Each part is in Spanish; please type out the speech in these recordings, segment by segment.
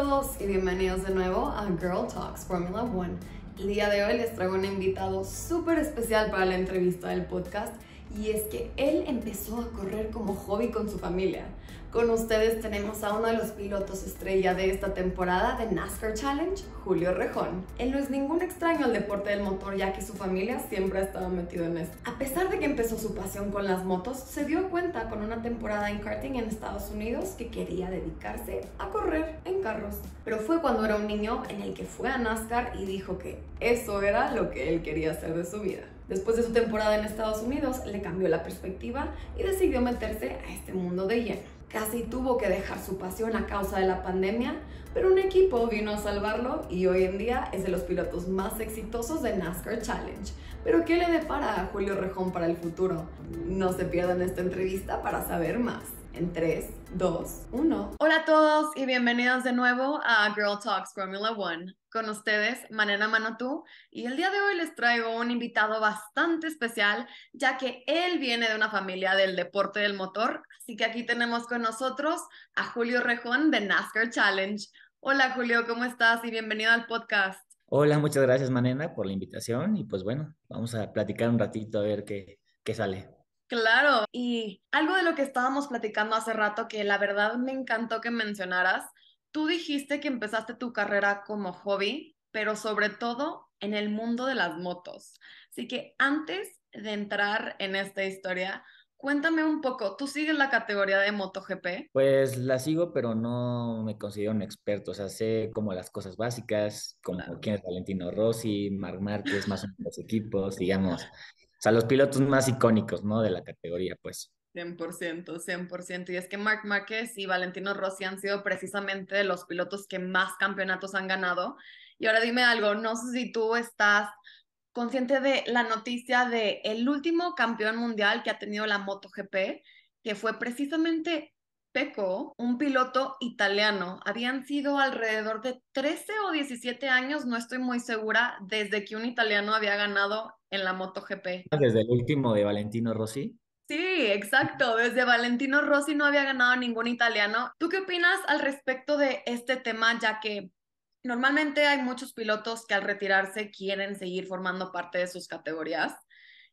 todos y bienvenidos de nuevo a Girl Talks Formula One. El día de hoy les traigo un invitado súper especial para la entrevista del podcast y es que él empezó a correr como hobby con su familia. Con ustedes tenemos a uno de los pilotos estrella de esta temporada de NASCAR Challenge, Julio Rejón. Él no es ningún extraño al deporte del motor ya que su familia siempre ha estado metido en esto. A pesar de que empezó su pasión con las motos, se dio cuenta con una temporada en karting en Estados Unidos que quería dedicarse a correr en carros. Pero fue cuando era un niño en el que fue a NASCAR y dijo que eso era lo que él quería hacer de su vida. Después de su temporada en Estados Unidos, le cambió la perspectiva y decidió meterse a este mundo de lleno. Casi tuvo que dejar su pasión a causa de la pandemia, pero un equipo vino a salvarlo y hoy en día es de los pilotos más exitosos de NASCAR Challenge. Pero ¿qué le depara a Julio Rejón para el futuro? No se pierdan esta entrevista para saber más. En 3, 2, 1. Hola a todos y bienvenidos de nuevo a Girl Talks Formula One con ustedes, Manena Mano y el día de hoy les traigo un invitado bastante especial, ya que él viene de una familia del deporte del motor, así que aquí tenemos con nosotros a Julio Rejón de NASCAR Challenge. Hola Julio, ¿cómo estás? Y bienvenido al podcast. Hola, muchas gracias Manena por la invitación y pues bueno, vamos a platicar un ratito a ver qué, qué sale. Claro, y algo de lo que estábamos platicando hace rato que la verdad me encantó que mencionaras Tú dijiste que empezaste tu carrera como hobby, pero sobre todo en el mundo de las motos. Así que antes de entrar en esta historia, cuéntame un poco, ¿tú sigues la categoría de MotoGP? Pues la sigo, pero no me considero un experto. O sea, sé como las cosas básicas, como claro. quién es Valentino Rossi, Marc Márquez, más o menos los equipos, digamos. O sea, los pilotos más icónicos, ¿no? De la categoría, pues. 100%, 100%. Y es que Marc Márquez y Valentino Rossi han sido precisamente los pilotos que más campeonatos han ganado. Y ahora dime algo, no sé si tú estás consciente de la noticia de el último campeón mundial que ha tenido la MotoGP, que fue precisamente Pecco, un piloto italiano. Habían sido alrededor de 13 o 17 años, no estoy muy segura, desde que un italiano había ganado en la MotoGP. Desde el último de Valentino Rossi. Sí, exacto. Desde Valentino Rossi no había ganado ningún italiano. ¿Tú qué opinas al respecto de este tema, ya que normalmente hay muchos pilotos que al retirarse quieren seguir formando parte de sus categorías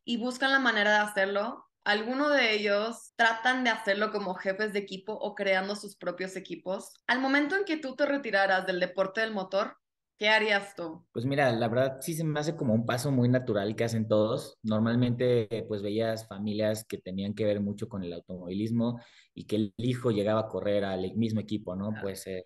y buscan la manera de hacerlo? Algunos de ellos tratan de hacerlo como jefes de equipo o creando sus propios equipos. Al momento en que tú te retiraras del deporte del motor, ¿Qué harías tú? Pues mira, la verdad sí se me hace como un paso muy natural que hacen todos. Normalmente pues veías familias que tenían que ver mucho con el automovilismo y que el hijo llegaba a correr al e-, mismo equipo, ¿no? Pues, eh,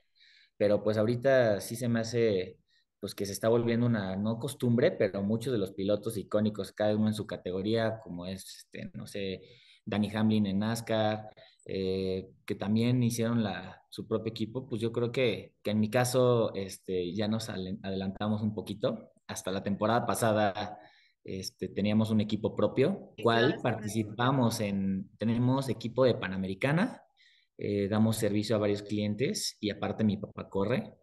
pero pues ahorita sí se me hace pues que se está volviendo una, no costumbre, pero muchos de los pilotos icónicos, cada uno en su categoría, como es, este, no sé, Danny Hamlin en NASCAR, eh, que también hicieron su propio equipo, pues yo creo que, en mi caso este, ya nos adelantamos un poquito. Hasta la temporada pasada este, teníamos un equipo propio, cual participamos en, tenemos equipo de Panamericana, eh, damos servicio a varios clientes y aparte mi papá corre.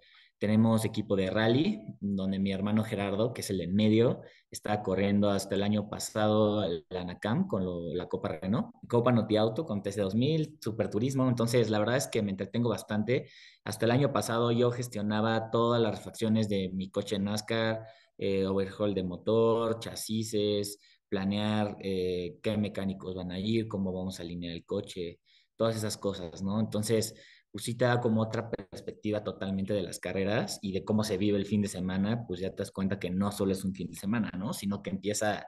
Tenemos equipo de rally, donde mi hermano Gerardo, que es el de en medio, está corriendo hasta el año pasado la NACAM con la Copa Renault, Copa Noti Auto con TC2000, Super Turismo. Entonces, la verdad es que me entretengo bastante. Hasta el año pasado yo gestionaba todas las refacciones de mi coche NASCAR, eh, overhaul de motor, chasis, planear eh, qué mecánicos van a ir, cómo vamos a alinear el coche, todas esas cosas, ¿no? Entonces, pues sí te da como otra perspectiva totalmente de las carreras y de cómo se vive el fin de semana, pues ya te das cuenta que no solo es un fin de semana, ¿no? Sino que empieza,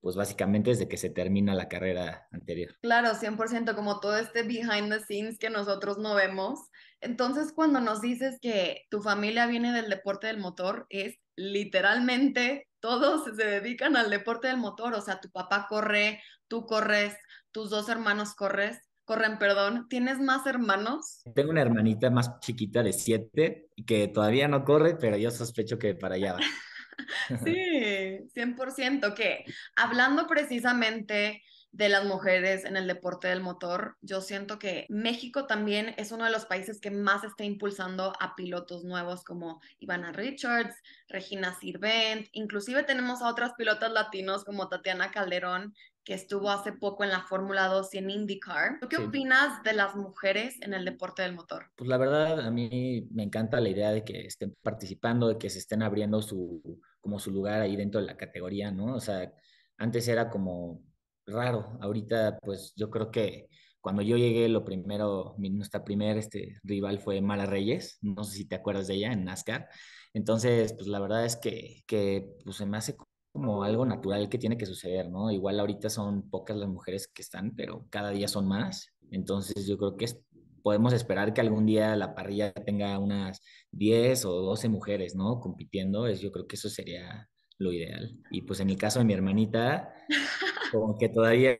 pues básicamente desde que se termina la carrera anterior. Claro, 100%, como todo este behind the scenes que nosotros no vemos. Entonces, cuando nos dices que tu familia viene del deporte del motor, es literalmente todos se dedican al deporte del motor, o sea, tu papá corre, tú corres, tus dos hermanos corres corren, perdón, ¿tienes más hermanos? Tengo una hermanita más chiquita de siete que todavía no corre, pero yo sospecho que para allá va. sí, 100%, que hablando precisamente de las mujeres en el deporte del motor. Yo siento que México también es uno de los países que más está impulsando a pilotos nuevos como Ivana Richards, Regina Sirvent, inclusive tenemos a otras pilotas latinos como Tatiana Calderón, que estuvo hace poco en la Fórmula 2 y en IndyCar. qué opinas de las mujeres en el deporte del motor? Pues la verdad, a mí me encanta la idea de que estén participando, de que se estén abriendo su, como su lugar ahí dentro de la categoría, ¿no? O sea, antes era como raro, ahorita pues yo creo que cuando yo llegué, lo primero, nuestra primer este, rival fue Mara Reyes, no sé si te acuerdas de ella en NASCAR. Entonces, pues la verdad es que, que pues, se me hace como algo natural que tiene que suceder, ¿no? Igual ahorita son pocas las mujeres que están, pero cada día son más. Entonces yo creo que es, podemos esperar que algún día la parrilla tenga unas 10 o 12 mujeres, ¿no? Compitiendo, es, yo creo que eso sería lo ideal. Y pues en el caso de mi hermanita, como que todavía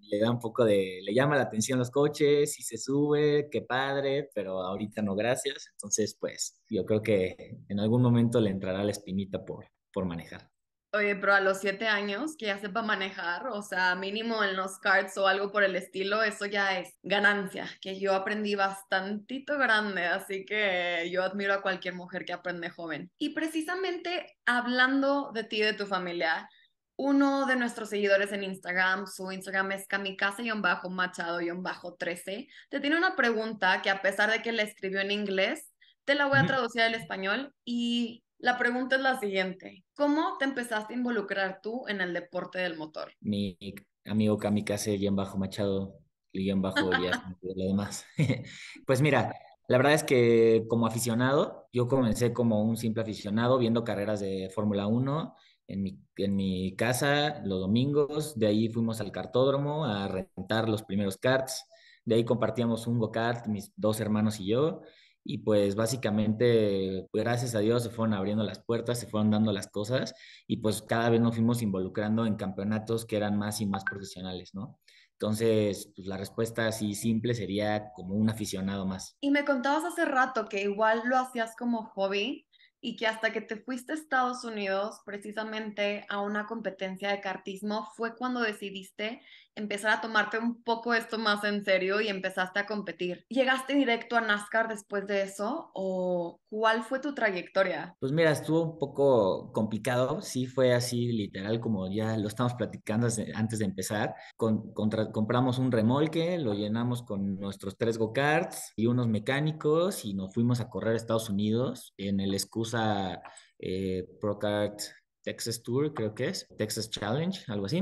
le da un poco de, le llama la atención los coches y se sube, qué padre, pero ahorita no, gracias. Entonces, pues yo creo que en algún momento le entrará la espinita por, por manejar. Oye, pero a los siete años que ya sepa manejar, o sea, mínimo en los cards o algo por el estilo, eso ya es ganancia, que yo aprendí bastantito grande, así que yo admiro a cualquier mujer que aprende joven. Y precisamente hablando de ti y de tu familia, uno de nuestros seguidores en Instagram, su Instagram es kamikaze-machado-13, te tiene una pregunta que a pesar de que la escribió en inglés, te la voy a traducir al español y la pregunta es la siguiente. ¿Cómo te empezaste a involucrar tú en el deporte del motor? Mi amigo Kamikaze, guión bajo Machado, guión bajo y lo demás. pues mira, la verdad es que como aficionado, yo comencé como un simple aficionado viendo carreras de Fórmula 1 en mi, en mi casa los domingos. De ahí fuimos al cartódromo a rentar los primeros karts. De ahí compartíamos un go-kart, mis dos hermanos y yo y pues básicamente, gracias a Dios, se fueron abriendo las puertas, se fueron dando las cosas y pues cada vez nos fuimos involucrando en campeonatos que eran más y más profesionales, ¿no? Entonces, pues la respuesta así simple sería como un aficionado más. Y me contabas hace rato que igual lo hacías como hobby y que hasta que te fuiste a Estados Unidos, precisamente a una competencia de cartismo, fue cuando decidiste empezar a tomarte un poco esto más en serio y empezaste a competir. ¿Llegaste directo a NASCAR después de eso o cuál fue tu trayectoria? Pues mira, estuvo un poco complicado, sí fue así literal como ya lo estamos platicando antes de empezar. Con, compramos un remolque, lo llenamos con nuestros tres go-karts y unos mecánicos y nos fuimos a correr a Estados Unidos en el excusa eh, Texas Tour, creo que es, Texas Challenge, algo así.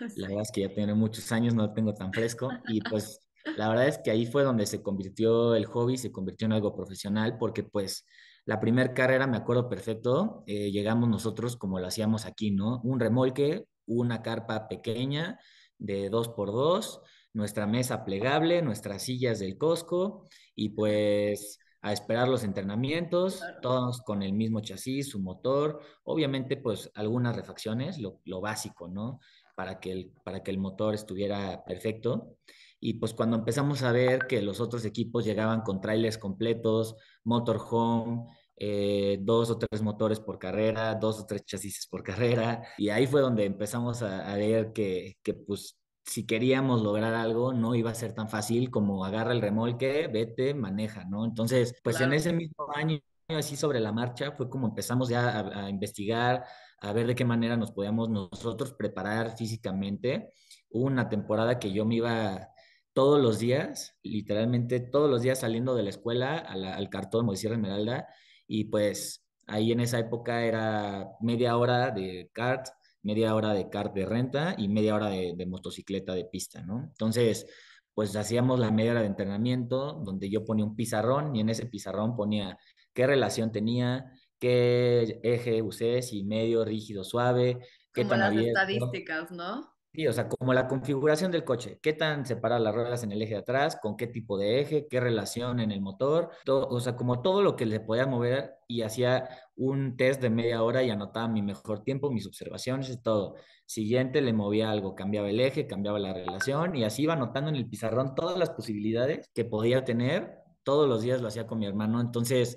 La verdad es que ya tiene muchos años, no lo tengo tan fresco. Y pues la verdad es que ahí fue donde se convirtió el hobby, se convirtió en algo profesional, porque pues la primera carrera, me acuerdo perfecto, eh, llegamos nosotros como lo hacíamos aquí, ¿no? Un remolque, una carpa pequeña de dos por dos, nuestra mesa plegable, nuestras sillas del Costco y pues a esperar los entrenamientos, todos con el mismo chasis, su motor, obviamente pues algunas refacciones, lo, básico, ¿no? Para que, el, para que el motor estuviera perfecto. Y pues cuando empezamos a ver que los otros equipos llegaban con trailers completos, motor home, eh, dos o tres motores por carrera, dos o tres chasis por carrera. Y ahí fue donde empezamos a, a ver que, que, pues si queríamos lograr algo, no iba a ser tan fácil como agarra el remolque, vete, maneja, ¿no? Entonces, pues en ese mismo año, así sobre la marcha, fue como empezamos ya a, investigar, a ver de qué manera nos podíamos nosotros preparar físicamente. Hubo una temporada que yo me iba todos los días, literalmente todos los días saliendo de la escuela al cartón, de Sierra Esmeralda, y pues ahí en esa época era media hora de kart, media hora de kart de renta y media hora de, motocicleta de pista, ¿no? Entonces, pues hacíamos la media hora de entrenamiento donde yo ponía un pizarrón y en ese pizarrón ponía qué relación tenía, qué eje usé, si medio, rígido, suave, qué Como las estadísticas, ¿no? Sí, o sea, como la configuración del coche, qué tan separadas las ruedas en el eje de atrás, con qué tipo de eje, qué relación en el motor, todo, o sea, como todo lo que le podía mover y hacía un test de media hora y anotaba mi mejor tiempo, mis observaciones y todo. Siguiente le movía algo, cambiaba el eje, cambiaba la relación y así iba anotando en el pizarrón todas las posibilidades que podía tener. Todos los días lo hacía con mi hermano, entonces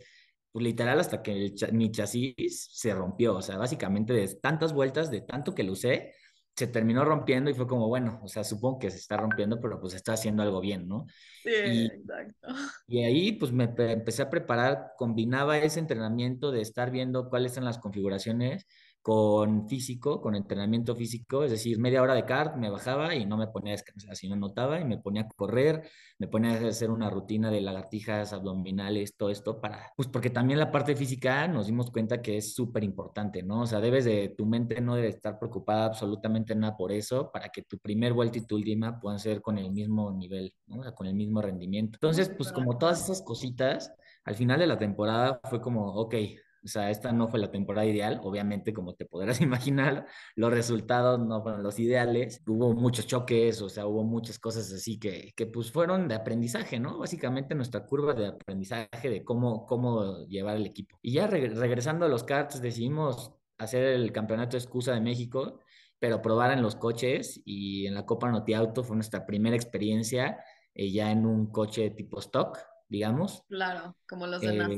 pues, literal hasta que mi chasis se rompió, o sea, básicamente de tantas vueltas, de tanto que lo usé, se terminó rompiendo y fue como, bueno, o sea, supongo que se está rompiendo, pero pues está haciendo algo bien, ¿no? Sí, exacto. Y ahí pues me empecé a preparar, combinaba ese entrenamiento de estar viendo cuáles son las configuraciones con físico, con entrenamiento físico, es decir, media hora de kart, me bajaba y no me ponía a descansar, no notaba y me ponía a correr, me ponía a hacer una rutina de lagartijas, abdominales, todo esto para, pues porque también la parte física nos dimos cuenta que es súper importante, ¿no? O sea, debes de, tu mente no debe estar preocupada absolutamente nada por eso, para que tu primer vuelta y tu última puedan ser con el mismo nivel, ¿no? O sea, con el mismo rendimiento. Entonces, pues como todas esas cositas, al final de la temporada fue como, ok, o sea, esta no fue la temporada ideal, obviamente, como te podrás imaginar, los resultados no fueron los ideales, hubo muchos choques, o sea, hubo muchas cosas así que, que pues fueron de aprendizaje, ¿no? Básicamente nuestra curva de aprendizaje de cómo, cómo llevar el equipo. Y ya regresando a los karts, decidimos hacer el campeonato de excusa de México, pero probar en los coches y en la Copa Noti Auto fue nuestra primera experiencia eh, ya en un coche tipo stock digamos. Claro, como los eh, demás.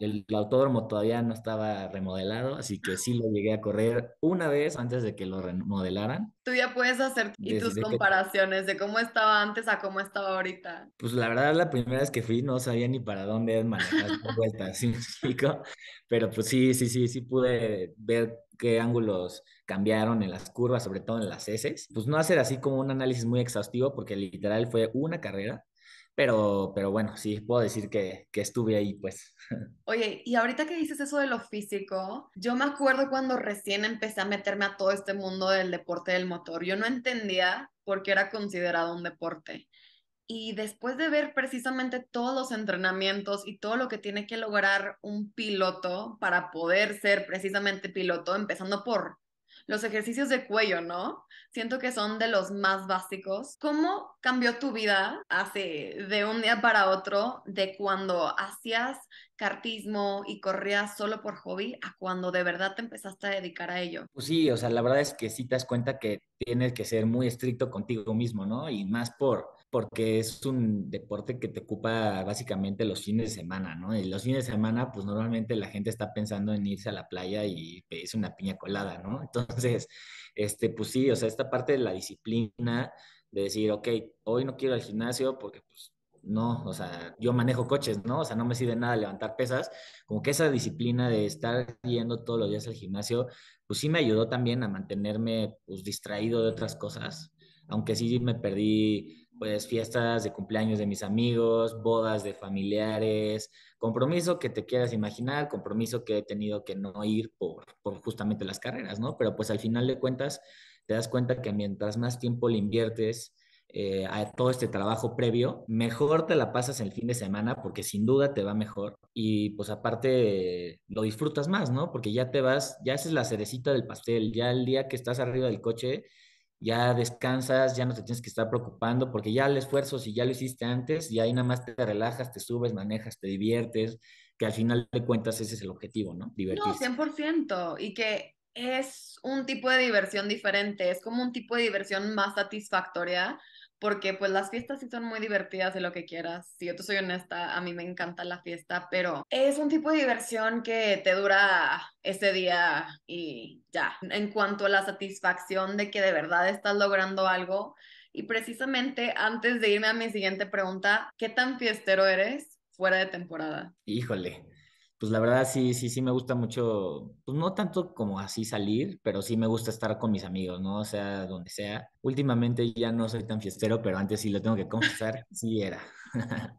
el, autódromo todavía no estaba remodelado, así que sí lo llegué a correr una vez antes de que lo remodelaran. Tú ya puedes hacer tus comparaciones de cómo estaba antes a cómo estaba ahorita. Pues la verdad, la primera vez que fui no sabía ni para dónde manejar vueltas, ¿sí me Pero pues sí, sí, sí, sí pude ver qué ángulos cambiaron en las curvas, sobre todo en las S Pues no hacer así como un análisis muy exhaustivo, porque literal fue una carrera pero, pero bueno, sí, puedo decir que, que estuve ahí, pues. Oye, y ahorita que dices eso de lo físico, yo me acuerdo cuando recién empecé a meterme a todo este mundo del deporte del motor, yo no entendía por qué era considerado un deporte. Y después de ver precisamente todos los entrenamientos y todo lo que tiene que lograr un piloto para poder ser precisamente piloto, empezando por los ejercicios de cuello, ¿no? Siento que son de los más básicos. ¿Cómo cambió tu vida hace de un día para otro de cuando hacías cartismo y corrías solo por hobby a cuando de verdad te empezaste a dedicar a ello? Pues sí, o sea, la verdad es que sí te das cuenta que tienes que ser muy estricto contigo mismo, ¿no? Y más por porque es un deporte que te ocupa básicamente los fines de semana, ¿no? Y los fines de semana, pues normalmente la gente está pensando en irse a la playa y pedirse una piña colada, ¿no? Entonces, este, pues sí, o sea, esta parte de la disciplina, de decir, ok, hoy no quiero al gimnasio porque pues no, o sea, yo manejo coches, ¿no? O sea, no me sirve nada levantar pesas. Como que esa disciplina de estar yendo todos los días al gimnasio, pues sí me ayudó también a mantenerme pues, distraído de otras cosas, aunque sí me perdí pues fiestas de cumpleaños de mis amigos, bodas de familiares, compromiso que te quieras imaginar, compromiso que he tenido que no ir por, justamente las carreras, ¿no? Pero pues al final de cuentas te das cuenta que mientras más tiempo le inviertes eh, a todo este trabajo previo, mejor te la pasas el fin de semana porque sin duda te va mejor y pues aparte lo disfrutas más, ¿no? Porque ya te vas, ya haces la cerecita del pastel, ya el día que estás arriba del coche ya descansas, ya no te tienes que estar preocupando, porque ya el esfuerzo, si ya lo hiciste antes, y ahí nada más te relajas, te subes, manejas, te diviertes, que al final de cuentas ese es el objetivo, ¿no? Divertirse. No, 100%, y que es un tipo de diversión diferente, es como un tipo de diversión más satisfactoria, porque pues las fiestas sí son muy divertidas de lo que quieras. Si yo te soy honesta, a mí me encanta la fiesta, pero es un tipo de diversión que te dura ese día y ya. En cuanto a la satisfacción de que de verdad estás logrando algo, y precisamente antes de irme a mi siguiente pregunta, ¿qué tan fiestero eres fuera de temporada? Híjole, pues la verdad sí, sí, sí me gusta mucho, pues no tanto como así salir, pero sí me gusta estar con mis amigos, ¿no? O sea, donde sea. Últimamente ya no soy tan fiestero, pero antes sí lo tengo que confesar, sí era.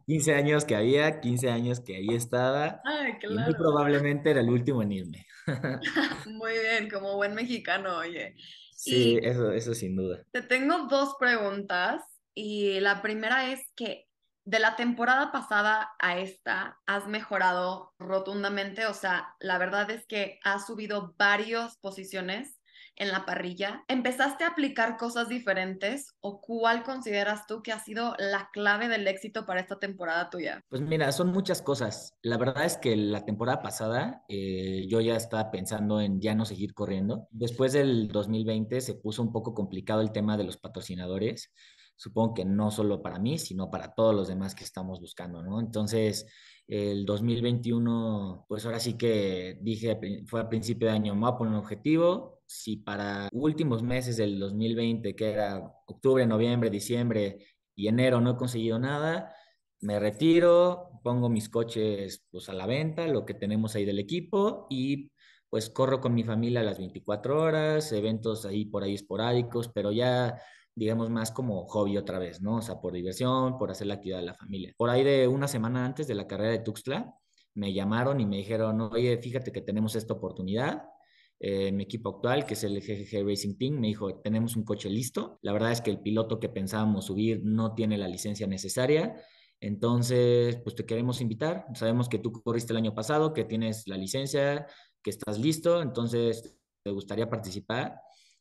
15 años que había, 15 años que ahí estaba. Ay, Y muy probablemente era el último en irme. muy bien, como buen mexicano, oye. Sí, eso, eso sin duda. Te tengo dos preguntas y la primera es que de la temporada pasada a esta has mejorado rotundamente, o sea, la verdad es que has subido varias posiciones en la parrilla. ¿Empezaste a aplicar cosas diferentes o cuál consideras tú que ha sido la clave del éxito para esta temporada tuya? Pues mira, son muchas cosas. La verdad es que la temporada pasada eh, yo ya estaba pensando en ya no seguir corriendo. Después del 2020 se puso un poco complicado el tema de los patrocinadores supongo que no solo para mí, sino para todos los demás que estamos buscando, ¿no? Entonces, el 2021, pues ahora sí que dije, fue a principio de año, me voy a un objetivo. Si para últimos meses del 2020, que era octubre, noviembre, diciembre y enero, no he conseguido nada, me retiro, pongo mis coches pues a la venta, lo que tenemos ahí del equipo y pues corro con mi familia las 24 horas, eventos ahí por ahí esporádicos, pero ya digamos, más como hobby otra vez, ¿no? O sea, por diversión, por hacer la actividad de la familia. Por ahí de una semana antes de la carrera de Tuxtla, me llamaron y me dijeron, oye, fíjate que tenemos esta oportunidad. Eh, mi equipo actual, que es el GGG Racing Team, me dijo, tenemos un coche listo. La verdad es que el piloto que pensábamos subir no tiene la licencia necesaria. Entonces, pues te queremos invitar. Sabemos que tú corriste el año pasado, que tienes la licencia, que estás listo. Entonces, ¿te gustaría participar?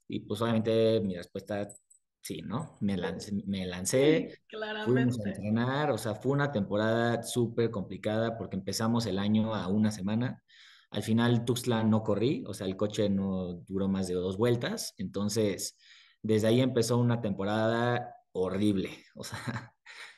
Y pues obviamente mi respuesta Sí, ¿no? Me lancé, me a entrenar, o sea, fue una temporada súper complicada porque empezamos el año a una semana. Al final Tuxtla no corrí, o sea, el coche no duró más de dos vueltas, entonces desde ahí empezó una temporada horrible, o sea,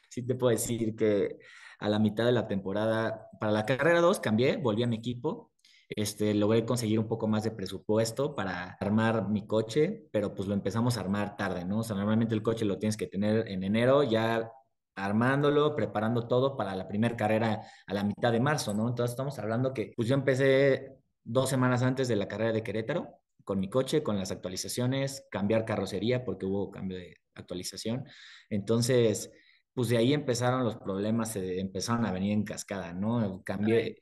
sí te puedo decir que a la mitad de la temporada, para la carrera 2 cambié, volví a mi equipo, este, logré conseguir un poco más de presupuesto para armar mi coche, pero pues lo empezamos a armar tarde, ¿no? O sea, normalmente el coche lo tienes que tener en enero, ya armándolo, preparando todo para la primera carrera a la mitad de marzo, ¿no? Entonces estamos hablando que pues yo empecé dos semanas antes de la carrera de Querétaro con mi coche, con las actualizaciones, cambiar carrocería porque hubo cambio de actualización. Entonces, pues de ahí empezaron los problemas, empezaron a venir en cascada, ¿no? Cambié,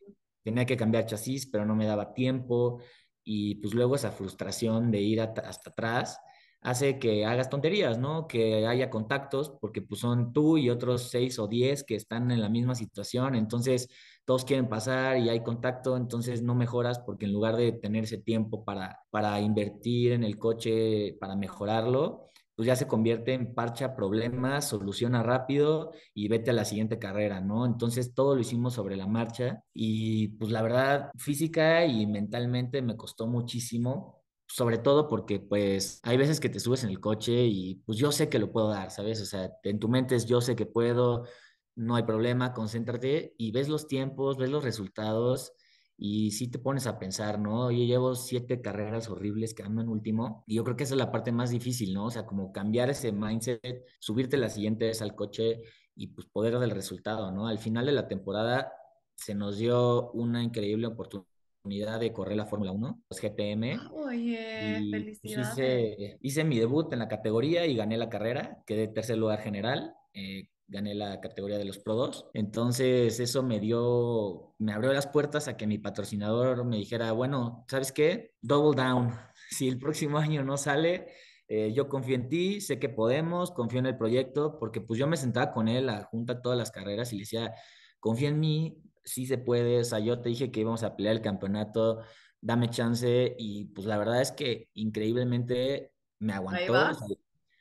tenía que cambiar chasis, pero no me daba tiempo. Y pues luego esa frustración de ir hasta atrás hace que hagas tonterías, ¿no? Que haya contactos, porque pues son tú y otros seis o diez que están en la misma situación, entonces todos quieren pasar y hay contacto, entonces no mejoras porque en lugar de tener ese tiempo para, para invertir en el coche, para mejorarlo, pues ya se convierte en parcha problema, soluciona rápido y vete a la siguiente carrera, ¿no? Entonces todo lo hicimos sobre la marcha y pues la verdad física y mentalmente me costó muchísimo, sobre todo porque pues hay veces que te subes en el coche y pues yo sé que lo puedo dar, ¿sabes? O sea, en tu mente es yo sé que puedo, no hay problema, concéntrate y ves los tiempos, ves los resultados y si te pones a pensar, ¿no? Yo llevo siete carreras horribles, que ando en último, y yo creo que esa es la parte más difícil, ¿no? O sea, como cambiar ese mindset, subirte la siguiente vez al coche y pues poder el resultado, ¿no? Al final de la temporada se nos dio una increíble oportunidad de correr la Fórmula 1, los GTM. Ah, oye, pues, felicidades. hice, mi debut en la categoría y gané la carrera, quedé tercer lugar general. Eh, gané la categoría de los Pro 2. Entonces eso me dio, me abrió las puertas a que mi patrocinador me dijera, bueno, ¿sabes qué? Double down. Si el próximo año no sale, eh, yo confío en ti, sé que podemos, confío en el proyecto, porque pues yo me sentaba con él a junta todas las carreras y le decía, confía en mí, sí se puede, o sea, yo te dije que íbamos a pelear el campeonato, dame chance y pues la verdad es que increíblemente me aguantó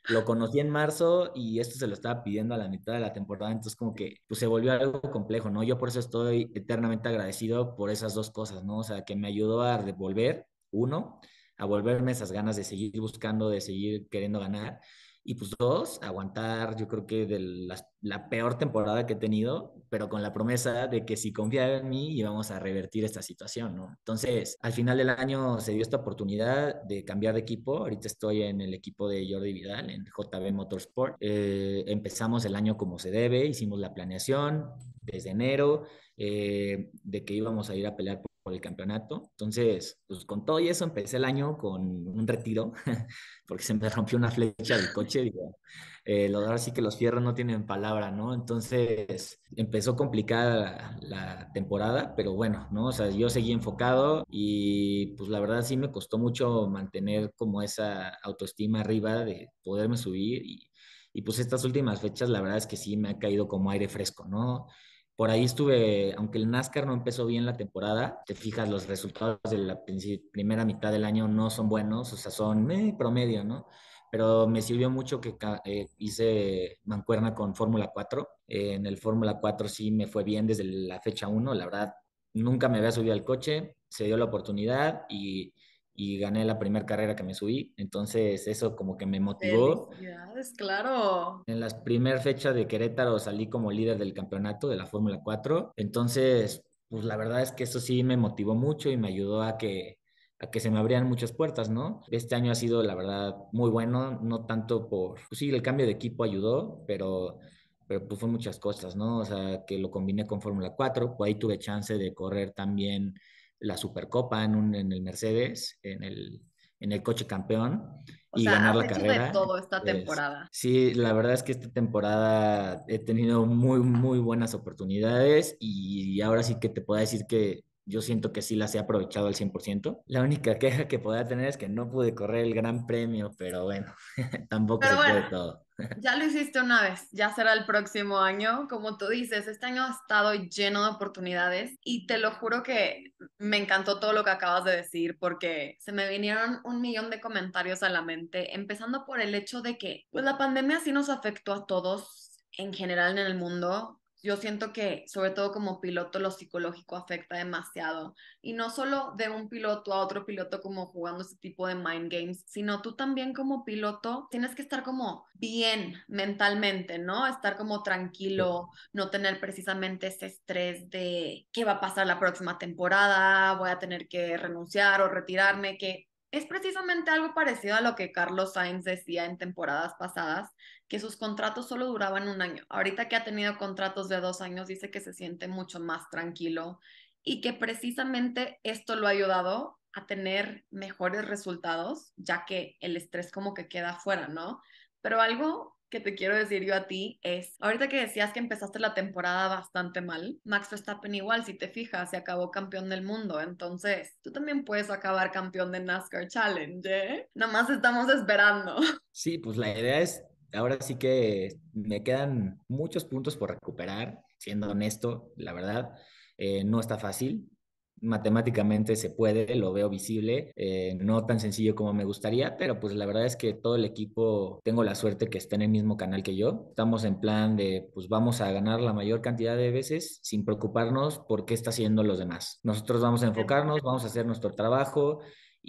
lo conocí en marzo y esto se lo estaba pidiendo a la mitad de la temporada, entonces como que pues, se volvió algo complejo, ¿no? Yo por eso estoy eternamente agradecido por esas dos cosas, ¿no? O sea, que me ayudó a devolver, uno, a volverme esas ganas de seguir buscando, de seguir queriendo ganar, y pues dos, aguantar, yo creo que de la, peor temporada que he tenido, pero con la promesa de que si confiaba en mí íbamos a revertir esta situación, ¿no? Entonces, al final del año se dio esta oportunidad de cambiar de equipo. Ahorita estoy en el equipo de Jordi Vidal, en JB Motorsport. Eh, empezamos el año como se debe, hicimos la planeación desde enero eh, de que íbamos a ir a pelear por el campeonato. Entonces, pues con todo y eso empecé el año con un retiro, porque se me rompió una flecha del coche. Digo, eh, lo de ahora sí que los fierros no tienen palabra, ¿no? Entonces, empezó complicada la, temporada, pero bueno, ¿no? O sea, yo seguí enfocado y pues la verdad sí me costó mucho mantener como esa autoestima arriba de poderme subir y, y pues estas últimas fechas la verdad es que sí me ha caído como aire fresco, ¿no? Por ahí estuve, aunque el NASCAR no empezó bien la temporada, te fijas, los resultados de la primera mitad del año no son buenos, o sea, son eh, promedio, ¿no? Pero me sirvió mucho que eh, hice mancuerna con Fórmula 4. en el Fórmula 4 sí me fue bien desde la fecha 1, la verdad, nunca me había subido al coche, se dio la oportunidad y y gané la primera carrera que me subí. Entonces eso como que me motivó. claro. En las primeras fechas de Querétaro salí como líder del campeonato de la Fórmula 4. Entonces, pues la verdad es que eso sí me motivó mucho y me ayudó a que a que se me abrían muchas puertas, ¿no? Este año ha sido, la verdad, muy bueno, no tanto por, pues sí, el cambio de equipo ayudó, pero pero pues fue muchas cosas, ¿no? O sea, que lo combiné con Fórmula 4, pues ahí tuve chance de correr también la Supercopa en, un, en el Mercedes, en el, en el coche campeón y ganar la carrera. todo esta pues, temporada. sí, la verdad es que esta temporada he tenido muy, muy buenas oportunidades y ahora sí que te puedo decir que yo siento que sí las he aprovechado al 100%. La única queja que podía tener es que no pude correr el gran premio, pero bueno, tampoco se puede todo. ya lo hiciste una vez, ya será el próximo año. Como tú dices, este año ha estado lleno de oportunidades y te lo juro que me encantó todo lo que acabas de decir porque se me vinieron un millón de comentarios a la mente, empezando por el hecho de que pues la pandemia sí nos afectó a todos en general en el mundo, yo siento que sobre todo como piloto lo psicológico afecta demasiado y no solo de un piloto a otro piloto como jugando ese tipo de mind games, sino tú también como piloto tienes que estar como bien mentalmente, ¿no? Estar como tranquilo, no tener precisamente ese estrés de qué va a pasar la próxima temporada, voy a tener que renunciar o retirarme, que es precisamente algo parecido a lo que Carlos Sainz decía en temporadas pasadas, que sus contratos solo duraban un año. Ahorita que ha tenido contratos de dos años, dice que se siente mucho más tranquilo y que precisamente esto lo ha ayudado a tener mejores resultados, ya que el estrés como que queda fuera, ¿no? Pero algo que te quiero decir yo a ti es, ahorita que decías que empezaste la temporada bastante mal, Max Verstappen igual, si te fijas, se acabó campeón del mundo, entonces tú también puedes acabar campeón de NASCAR Challenge, ¿eh? más estamos esperando. Sí, pues la idea es ahora sí que me quedan muchos puntos por recuperar, siendo honesto, la verdad, eh, no está fácil. Matemáticamente se puede, lo veo visible, eh, no tan sencillo como me gustaría, pero pues la verdad es que todo el equipo tengo la suerte que está en el mismo canal que yo. Estamos en plan de, pues vamos a ganar la mayor cantidad de veces sin preocuparnos por qué está haciendo los demás. Nosotros vamos a enfocarnos, vamos a hacer nuestro trabajo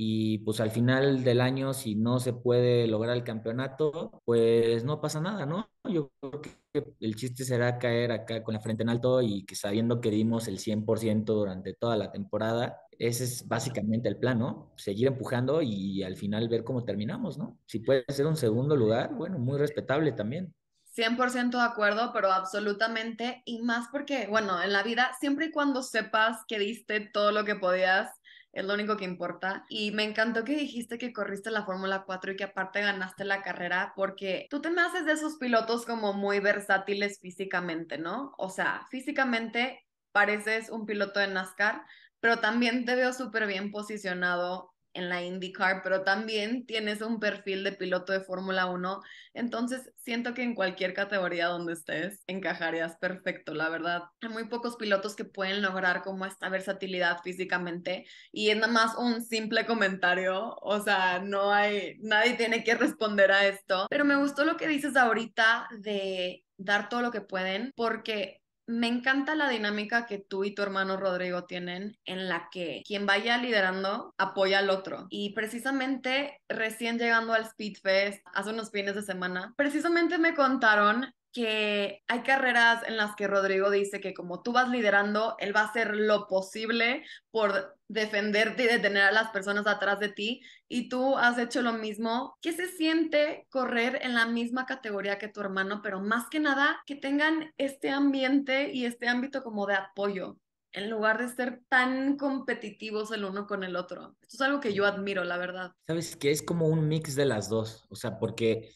y pues al final del año, si no se puede lograr el campeonato, pues no pasa nada, ¿no? Yo creo que el chiste será caer acá con la frente en alto y que sabiendo que dimos el 100% durante toda la temporada, ese es básicamente el plan, ¿no? Seguir empujando y al final ver cómo terminamos, ¿no? Si puede ser un segundo lugar, bueno, muy respetable también. 100% de acuerdo, pero absolutamente, y más porque, bueno, en la vida, siempre y cuando sepas que diste todo lo que podías, es lo único que importa. Y me encantó que dijiste que corriste la Fórmula 4 y que aparte ganaste la carrera, porque tú te naces haces de esos pilotos como muy versátiles físicamente, ¿no? O sea, físicamente pareces un piloto de NASCAR, pero también te veo súper bien posicionado en la IndyCar, pero también tienes un perfil de piloto de Fórmula 1. Entonces, siento que en cualquier categoría donde estés, encajarías perfecto, la verdad. Hay muy pocos pilotos que pueden lograr como esta versatilidad físicamente y es nada más un simple comentario, o sea, no hay, nadie tiene que responder a esto. Pero me gustó lo que dices ahorita de dar todo lo que pueden, porque me encanta la dinámica que tú y tu hermano Rodrigo tienen en la que quien vaya liderando apoya al otro. Y precisamente recién llegando al Speedfest hace unos fines de semana, precisamente me contaron que hay carreras en las que Rodrigo dice que como tú vas liderando, él va a hacer lo posible por defenderte y detener a las personas atrás de ti y tú has hecho lo mismo. ¿Qué se siente correr en la misma categoría que tu hermano, pero más que nada que tengan este ambiente y este ámbito como de apoyo? en lugar de ser tan competitivos el uno con el otro. Esto es algo que yo admiro, la verdad. Sabes que es como un mix de las dos, o sea, porque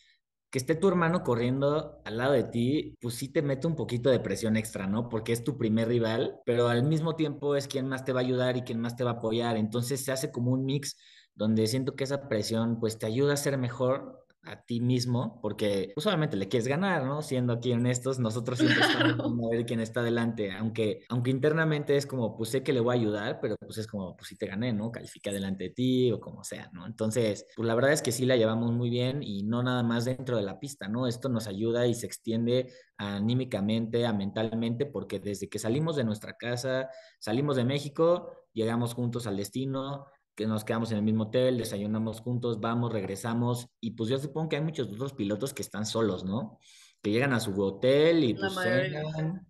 que esté tu hermano corriendo al lado de ti, pues sí te mete un poquito de presión extra, ¿no? Porque es tu primer rival, pero al mismo tiempo es quien más te va a ayudar y quien más te va a apoyar. Entonces se hace como un mix donde siento que esa presión pues te ayuda a ser mejor, a ti mismo, porque usualmente pues, le quieres ganar, ¿no? Siendo aquí en estos, nosotros siempre estamos a ver quién está adelante, aunque, aunque internamente es como, pues sé que le voy a ayudar, pero pues es como, pues si te gané, ¿no? Califica delante de ti o como sea, ¿no? Entonces, pues la verdad es que sí la llevamos muy bien y no nada más dentro de la pista, ¿no? Esto nos ayuda y se extiende anímicamente, a mentalmente, porque desde que salimos de nuestra casa, salimos de México, llegamos juntos al destino, que nos quedamos en el mismo hotel, desayunamos juntos, vamos, regresamos, y pues yo supongo que hay muchos otros pilotos que están solos, ¿no? Que llegan a su hotel y pues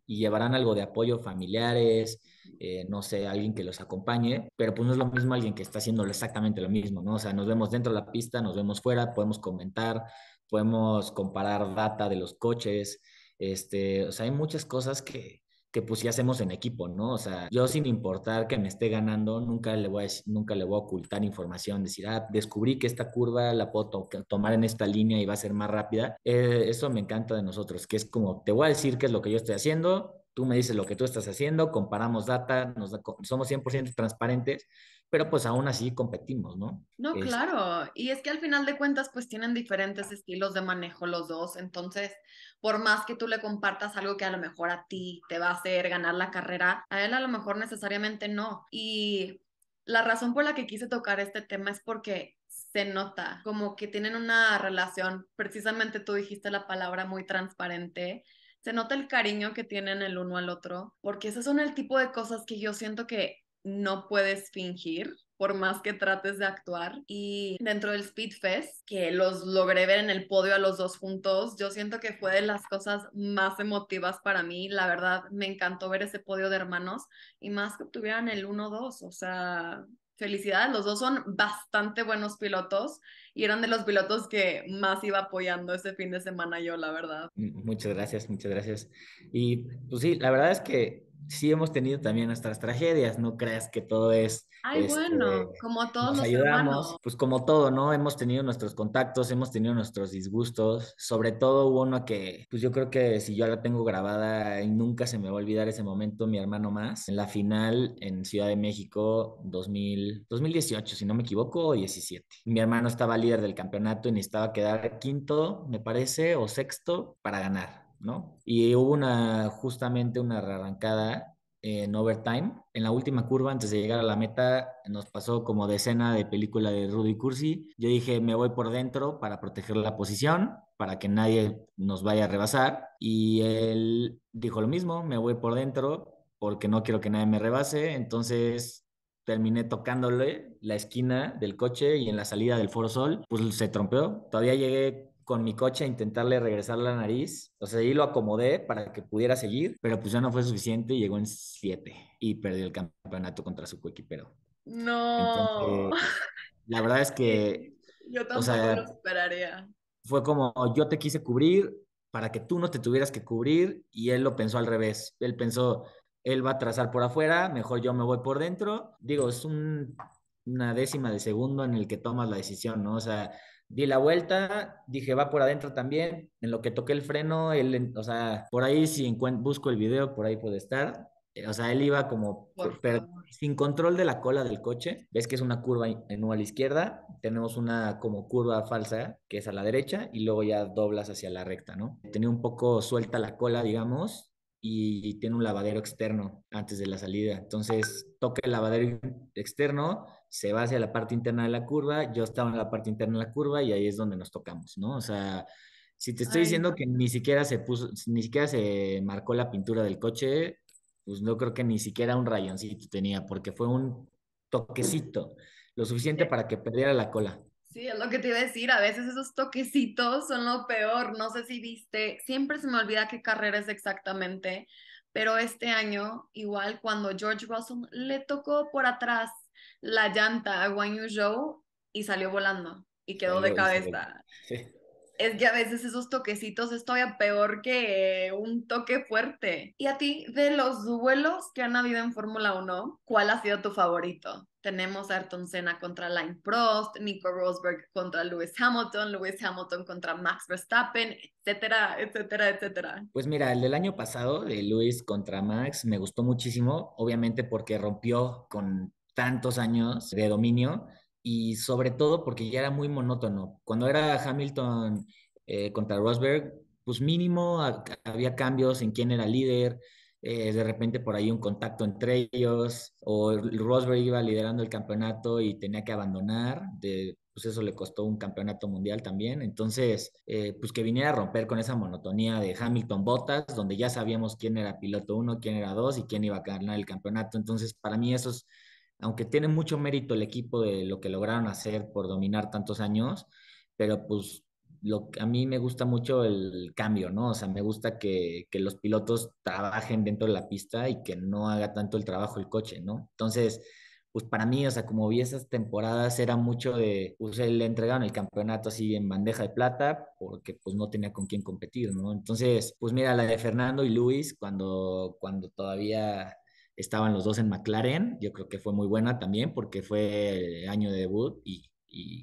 y llevarán algo de apoyo familiares, eh, no sé, alguien que los acompañe, pero pues no es lo mismo alguien que está haciendo exactamente lo mismo, ¿no? O sea, nos vemos dentro de la pista, nos vemos fuera, podemos comentar, podemos comparar data de los coches, este, o sea, hay muchas cosas que, que pues ya hacemos en equipo, ¿no? O sea, yo sin importar que me esté ganando, nunca le voy a, nunca le voy a ocultar información, decir, ah, descubrí que esta curva la puedo tomar en esta línea y va a ser más rápida. Eh, eso me encanta de nosotros, que es como, te voy a decir qué es lo que yo estoy haciendo, tú me dices lo que tú estás haciendo, comparamos data, somos 100% transparentes pero pues aún así competimos, ¿no? No, claro, y es que al final de cuentas pues tienen diferentes estilos de manejo los dos, entonces por más que tú le compartas algo que a lo mejor a ti te va a hacer ganar la carrera, a él a lo mejor necesariamente no. Y la razón por la que quise tocar este tema es porque se nota como que tienen una relación, precisamente tú dijiste la palabra muy transparente, se nota el cariño que tienen el uno al otro, porque esas son el tipo de cosas que yo siento que no puedes fingir por más que trates de actuar. Y dentro del Speed Fest, que los logré ver en el podio a los dos juntos, yo siento que fue de las cosas más emotivas para mí. La verdad, me encantó ver ese podio de hermanos y más que obtuvieran el 1-2. O sea, felicidades, los dos son bastante buenos pilotos y eran de los pilotos que más iba apoyando ese fin de semana yo, la verdad. Mm, muchas gracias, muchas gracias. Y pues sí, la verdad es que sí hemos tenido también nuestras tragedias, no creas que todo es... Ay, este, bueno, como todos pues como todo, ¿no? Hemos tenido nuestros contactos, hemos tenido nuestros disgustos, sobre todo hubo uno que, pues yo creo que si yo la tengo grabada y nunca se me va a olvidar ese momento, mi hermano más, en la final en Ciudad de México 2018, si no me equivoco, 17. Mi hermano estaba líder del campeonato y necesitaba quedar quinto, me parece, o sexto para ganar y hubo una, justamente una arrancada en overtime. En la última curva, antes de llegar a la meta, nos pasó como decena de película de Rudy Cursi. Yo dije, me voy por dentro para proteger la posición, para que nadie nos vaya a rebasar. Y él dijo lo mismo, me voy por dentro porque no quiero que nadie me rebase. Entonces terminé tocándole la esquina del coche y en la salida del Foro Sol, pues se trompeó. Todavía llegué con mi coche a intentarle regresar la nariz. O sea, ahí lo acomodé para que pudiera seguir, pero pues ya no fue suficiente y llegó en siete, y perdió el campeonato contra su coequipero. No. la verdad es que... Yo tampoco lo esperaría. Fue como, yo te quise cubrir para que tú no te tuvieras que cubrir y él lo pensó al revés. Él pensó, él va a trazar por afuera, mejor yo me voy por dentro. Digo, es una décima de segundo en el que tomas la decisión, ¿no? O sea, di la vuelta, dije, va por adentro también, en lo que toqué el freno, él, o sea, por ahí si busco el video, por ahí puede estar, eh, o sea, él iba como sin control de la cola del coche, ves que es una curva en a la izquierda, tenemos una como curva falsa que es a la derecha y luego ya doblas hacia la recta, ¿no? Tenía un poco suelta la cola, digamos, y tiene un lavadero externo antes de la salida, entonces toca el lavadero externo, se va hacia la parte interna de la curva, yo estaba en la parte interna de la curva y ahí es donde nos tocamos, ¿no? O sea, si te estoy diciendo que ni siquiera se puso, ni siquiera se marcó la pintura del coche, pues no creo que ni siquiera un rayoncito tenía, porque fue un toquecito, lo suficiente para que perdiera la cola. Sí, es lo que te iba a decir, a veces esos toquecitos son lo peor, no sé si viste, siempre se me olvida qué carrera es exactamente, pero este año, igual cuando George Russell le tocó por atrás la llanta a Guan y salió volando y quedó de cabeza. Es que a veces esos toquecitos es todavía peor que un toque fuerte. Y a ti, de los duelos que han habido en Fórmula 1, ¿cuál ha sido tu favorito? Tenemos a Ayrton Senna contra Line Prost, Nico Rosberg contra Lewis Hamilton, Lewis Hamilton contra Max Verstappen, etcétera, etcétera, etcétera. Pues mira, el del año pasado de Lewis contra Max me gustó muchísimo, obviamente porque rompió con tantos años de dominio y sobre todo porque ya era muy monótono. Cuando era Hamilton eh, contra Rosberg, pues mínimo había cambios en quién era líder, eh, de repente por ahí un contacto entre ellos, o Rosberg iba liderando el campeonato y tenía que abandonar, de, pues eso le costó un campeonato mundial también, entonces eh, pues que viniera a romper con esa monotonía de Hamilton botas donde ya sabíamos quién era piloto uno, quién era dos y quién iba a ganar el campeonato, entonces para mí eso es aunque tiene mucho mérito el equipo de lo que lograron hacer por dominar tantos años, pero pues a mí me gusta mucho el cambio, ¿no? O sea, me gusta que, los pilotos trabajen dentro de la pista y que no haga tanto el trabajo el coche, ¿no? Entonces, pues para mí, o sea, como vi esas temporadas, era mucho de, pues le entregaron el campeonato así en bandeja de plata porque pues no tenía con quién competir, ¿no? Entonces, pues mira, la de Fernando y Luis, cuando, cuando todavía estaban los dos en McLaren, yo creo que fue muy buena también porque fue el año de debut y,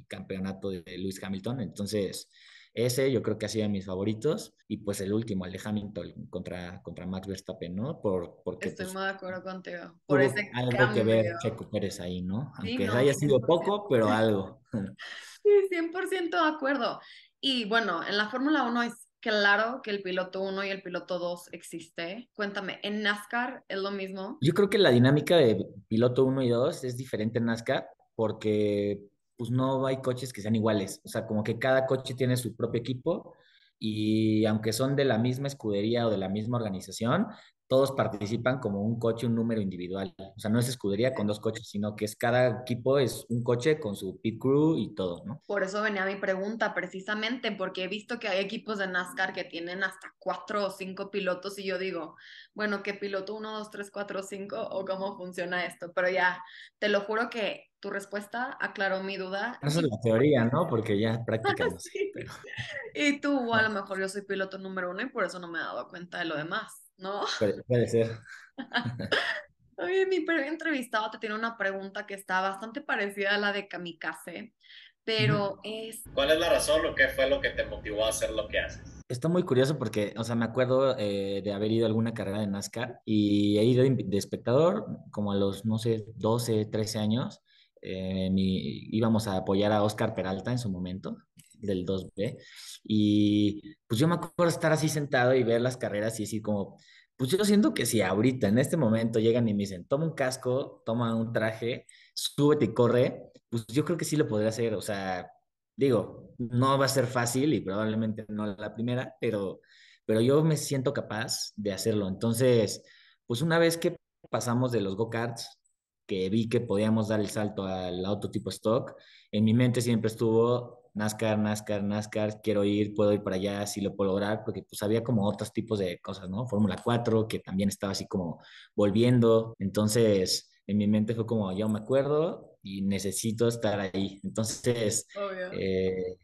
campeonato de Lewis Hamilton, entonces ese yo creo que ha sido de mis favoritos y pues el último, el de Hamilton contra, contra Max Verstappen, ¿no? Por, porque, Estoy pues, muy de acuerdo contigo. Por ese algo que ver Checo Pérez ahí, ¿no? Aunque haya sido poco, pero algo. Sí, 100% de acuerdo. Y bueno, en la Fórmula 1 es claro que el piloto 1 y el piloto 2 existe. Cuéntame, ¿en NASCAR es lo mismo? Yo creo que la dinámica de piloto 1 y 2 es diferente en NASCAR porque pues no hay coches que sean iguales. O sea, como que cada coche tiene su propio equipo y aunque son de la misma escudería o de la misma organización, todos participan como un coche, un número individual. O sea, no es escudería con dos coches, sino que es cada equipo es un coche con su pit crew y todo, ¿no? Por eso venía mi pregunta precisamente, porque he visto que hay equipos de NASCAR que tienen hasta cuatro o cinco pilotos y yo digo, bueno, ¿qué piloto? ¿Uno, dos, tres, cuatro, cinco? ¿O cómo funciona esto? Pero ya, te lo juro que tu respuesta aclaró mi duda. Esa es la teoría, ¿no? Porque ya prácticamente sí. Y tú, a lo mejor yo soy piloto número uno y por eso no me he dado cuenta de lo demás. ¿no? Puede, ser. Oye, mi entrevistado te tiene una pregunta que está bastante parecida a la de Kamikaze, pero es... ¿Cuál es la razón o qué fue lo que te motivó a hacer lo que haces? Está muy curioso porque, o sea, me acuerdo eh, de haber ido a alguna carrera de NASCAR y he ido de, espectador como a los, no sé, 12, 13 años. Eh, íbamos a apoyar a Oscar Peralta en su momento del 2B. Y pues yo me acuerdo estar así sentado y ver las carreras y así como, pues yo siento que si ahorita, en este momento, llegan y me dicen, toma un casco, toma un traje, súbete y corre, pues yo creo que sí lo podría hacer. O sea, digo, no va a ser fácil y probablemente no la primera, pero, pero yo me siento capaz de hacerlo. Entonces, pues una vez que pasamos de los go-karts, que vi que podíamos dar el salto al auto tipo stock, en mi mente siempre estuvo NASCAR, NASCAR, NASCAR, quiero ir, puedo ir para allá, si lo puedo lograr, porque pues había como otros tipos de cosas, ¿no? Fórmula 4, que también estaba así como volviendo, entonces en mi mente fue como, yo me acuerdo y necesito estar ahí, entonces, eh,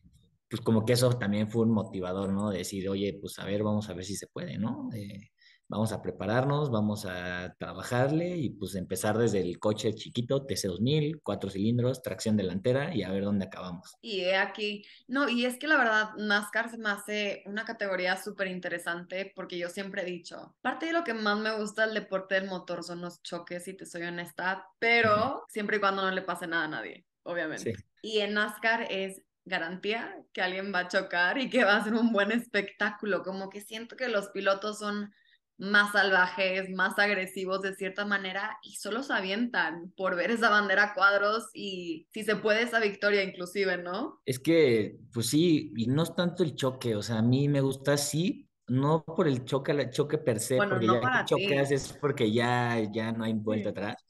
pues como que eso también fue un motivador, ¿no? decir, oye, pues a ver, vamos a ver si se puede, ¿no? Eh, vamos a prepararnos, vamos a trabajarle y pues empezar desde el coche chiquito, TC2000, cuatro cilindros, tracción delantera y a ver dónde acabamos. Y aquí, no, y es que la verdad, NASCAR se me hace una categoría súper interesante porque yo siempre he dicho, parte de lo que más me gusta del deporte del motor son los choques, si te soy honesta, pero siempre y cuando no le pase nada a nadie, obviamente. Y en NASCAR es garantía que alguien va a chocar y que va a ser un buen espectáculo, como que siento que los pilotos son más salvajes, más agresivos de cierta manera y solo se avientan por ver esa bandera cuadros y si se puede esa victoria inclusive, ¿no? Es que, pues sí, y no es tanto el choque, o sea, a mí me gusta así, no por el choque, el choque per se, porque ya es porque ya, ya no hay vuelta atrás,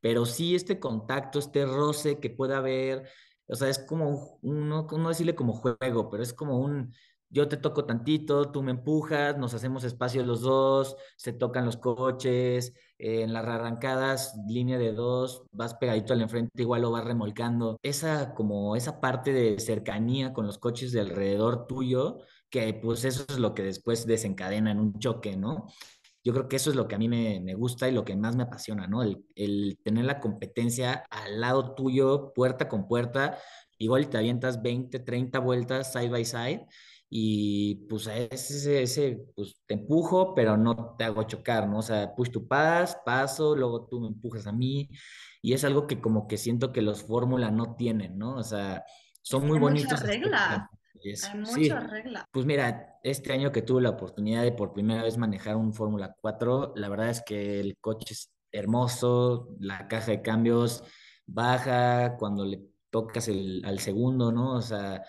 pero sí este contacto, este roce que pueda haber, o sea, es como uno, no decirle como juego, pero es como un yo te toco tantito, tú me empujas, nos hacemos espacio los dos, se tocan los coches, eh, en las arrancadas, línea de dos, vas pegadito al enfrente, igual lo vas remolcando. Esa como esa parte de cercanía con los coches de alrededor tuyo, que pues eso es lo que después desencadena en un choque, ¿no? Yo creo que eso es lo que a mí me, gusta y lo que más me apasiona, ¿no? El, el tener la competencia al lado tuyo, puerta con puerta, igual te avientas 20, 30 vueltas side by side y pues a ese, pues te empujo, pero no te hago chocar, ¿no? O sea, push tu paz, paso, luego tú me empujas a mí, y es algo que como que siento que los fórmula no tienen, ¿no? O sea, son muy bonitos. Muchas reglas. Hay mucha regla. Pues mira, este año que tuve la oportunidad de por primera vez manejar un Fórmula 4, la verdad es que el coche es hermoso, la caja de cambios baja, cuando le tocas al segundo, ¿no? O sea,